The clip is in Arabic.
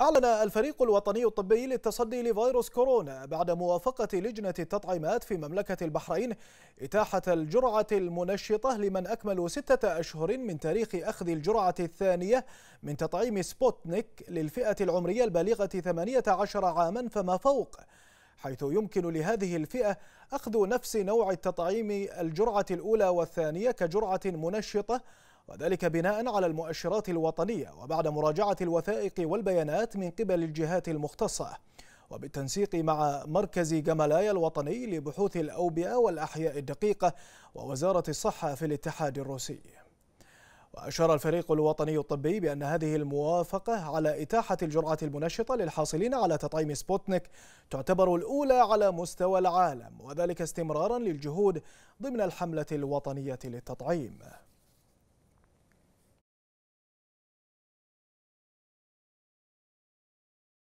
أعلن الفريق الوطني الطبي للتصدي لفيروس كورونا بعد موافقة لجنة التطعيمات في مملكة البحرين إتاحة الجرعة المنشطة لمن أكملوا ستة أشهر من تاريخ أخذ الجرعة الثانية من تطعيم سبوتنيك للفئة العمرية البالغة 18 عاما فما فوق حيث يمكن لهذه الفئة أخذ نفس نوع التطعيم الجرعة الأولى والثانية كجرعة منشطة وذلك بناء على المؤشرات الوطنية وبعد مراجعة الوثائق والبيانات من قبل الجهات المختصة وبالتنسيق مع مركز جمالايا الوطني لبحوث الأوبئة والأحياء الدقيقة ووزارة الصحة في الاتحاد الروسي وأشار الفريق الوطني الطبي بأن هذه الموافقة على إتاحة الجرعة المنشطة للحاصلين على تطعيم سبوتنيك تعتبر الأولى على مستوى العالم وذلك استمرارا للجهود ضمن الحملة الوطنية للتطعيم